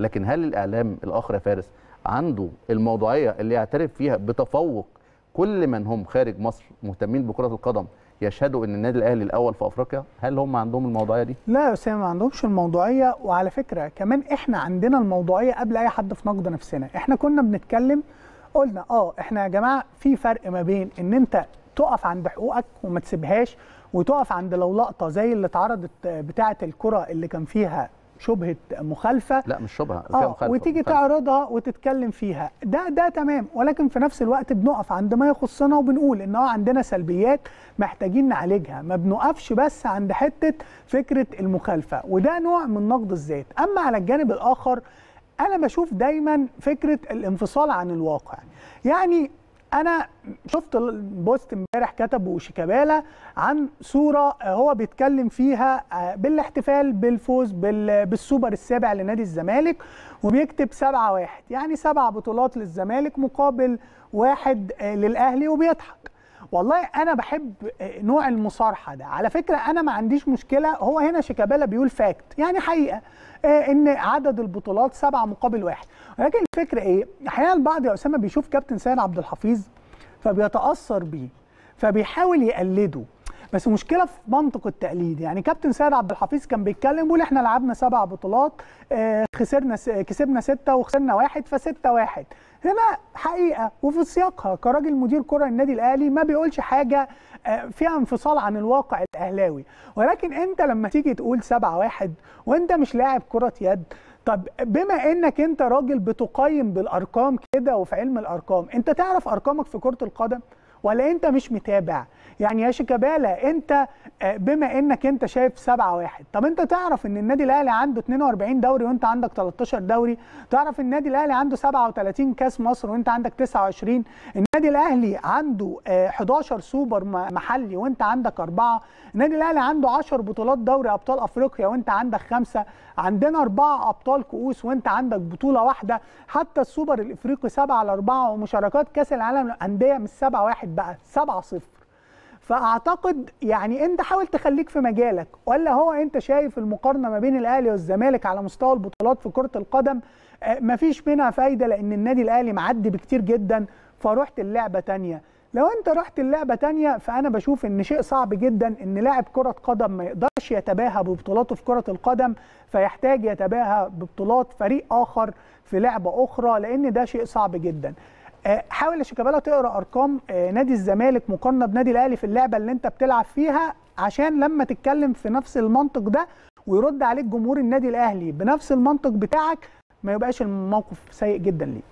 لكن هل الاعلام الاخر يا فارس عنده الموضوعيه اللي يعترف فيها بتفوق كل من هم خارج مصر مهتمين بكره القدم يشهدوا ان النادي الاهلي الاول في افريقيا هل هم عندهم الموضوعيه دي لا يا اسامه ما عندهمش الموضوعيه وعلى فكره كمان احنا عندنا الموضوعيه قبل اي حد في نقد نفسنا احنا كنا بنتكلم قلنا اه احنا يا جماعه في فرق ما بين ان انت تقف عند حقوقك وما تسيبهاش وتقف عند لو لقطه زي اللي اتعرضت آه، بتاعه الكره اللي كان فيها شبهه مخالفه لا مش شبهه فيها آه مخالفه وتيجي مخالفة. تعرضها وتتكلم فيها ده ده تمام ولكن في نفس الوقت بنقف عند ما يخصنا وبنقول ان آه، عندنا سلبيات محتاجين نعالجها ما بنقفش بس عند حته فكره المخالفه وده نوع من نقد الذات اما على الجانب الاخر انا بشوف دايما فكره الانفصال عن الواقع يعني انا شفت بوست امبارح كتبه شيكابالا عن صوره هو بيتكلم فيها آه، بالاحتفال بالفوز بالسوبر السابع لنادي الزمالك وبيكتب سبعة واحد يعني سبع بطولات للزمالك مقابل واحد آه، للاهلي وبيضحك والله انا بحب نوع المصارحه ده على فكره انا ما عنديش مشكله هو هنا شيكابالا بيقول فاكت يعني حقيقه آه، ان عدد البطولات سبعة مقابل واحد ولكن الفكره ايه احيانا البعض يا اسامه بيشوف كابتن سيد عبد الحفيظ فبيتاثر بيه فبيحاول يقلده بس مشكله في منطق التقليد يعني كابتن سيد عبد الحفيظ كان بيتكلم بيقول احنا لعبنا سبع بطولات آه، خسرنا كسبنا سته وخسرنا واحد فسته واحد هنا حقيقه وفي سياقها كراجل مدير كره النادي الاهلي ما بيقولش حاجه آه، فيها انفصال عن الواقع الاهلاوي ولكن انت لما تيجي تقول سبعة واحد وانت مش لاعب كره يد طب بما انك انت راجل بتقيم بالارقام كده وفي علم الارقام انت تعرف ارقامك في كره القدم ولا انت مش متابع يعني يا شيكابالا انت آه، بما انك انت شايف سبعة واحد طب انت تعرف ان النادي الاهلي عنده 42 دوري وانت عندك 13 دوري تعرف النادي الاهلي عنده 37 كاس مصر وانت عندك 29 النادي الاهلي عنده 11 آه، سوبر محلي وانت عندك اربعه النادي الاهلي عنده 10 بطولات دوري ابطال افريقيا وانت عندك خمسه عندنا اربعه ابطال كؤوس وانت عندك بطوله واحده حتى السوبر الافريقي 7 على 4 ومشاركات كاس العالم للانديه مش 7 1 بقى 7 0 فاعتقد يعني انت حاول تخليك في مجالك ولا هو انت شايف المقارنه ما بين الاهلي والزمالك على مستوى البطولات في كره القدم آه، مفيش منها فايده لان النادي الاهلي معدي بكتير جدا فروحت اللعبه تانية لو انت رحت اللعبه تانية فانا بشوف ان شيء صعب جدا ان لاعب كره قدم ما يقدرش يتباهى ببطولاته في كره القدم فيحتاج يتباهى ببطولات فريق اخر في لعبه اخرى لان ده شيء صعب جدا آه، حاول يا شيكابالا تقرا ارقام آه، نادي الزمالك مقارنه بنادي الاهلي في اللعبه اللي انت بتلعب فيها عشان لما تتكلم في نفس المنطق ده ويرد عليك جمهور النادي الاهلي بنفس المنطق بتاعك ما يبقاش الموقف سيء جدا ليك